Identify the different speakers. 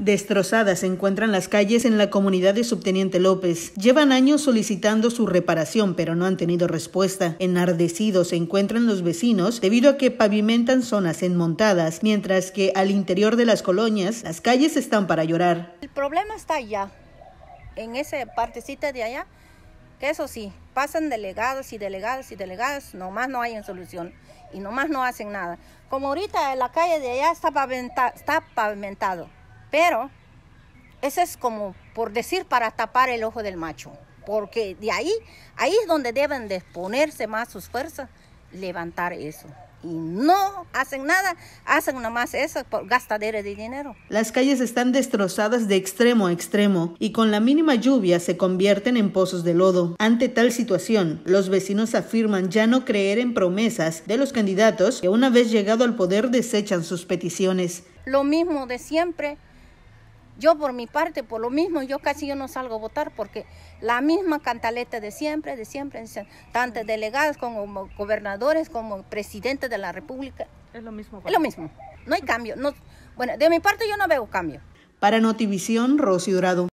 Speaker 1: Destrozadas se encuentran las calles en la comunidad de Subteniente López. Llevan años solicitando su reparación, pero no han tenido respuesta. Enardecidos se encuentran los vecinos debido a que pavimentan zonas enmontadas, mientras que al interior de las colonias las calles están para llorar.
Speaker 2: El problema está allá, en ese partecita de allá, que eso sí, pasan delegados y delegados y delegados, nomás no hay solución y nomás no hacen nada. Como ahorita la calle de allá está, está pavimentado pero eso es como por decir para tapar el ojo del macho, porque de ahí, ahí es donde deben de ponerse más sus fuerzas, levantar eso. Y no hacen nada, hacen nada más eso por gastadera de dinero.
Speaker 1: Las calles están destrozadas de extremo a extremo y con la mínima lluvia se convierten en pozos de lodo. Ante tal situación, los vecinos afirman ya no creer en promesas de los candidatos que una vez llegado al poder desechan sus peticiones.
Speaker 2: Lo mismo de siempre, yo por mi parte, por lo mismo, yo casi yo no salgo a votar porque la misma cantaleta de siempre, de siempre, tanto delegados como gobernadores, como presidentes de la República. Es lo mismo. Es lo mismo. No hay cambio. bueno, de mi parte yo no veo cambio.
Speaker 1: Para Notivisión, Rocío Dorado.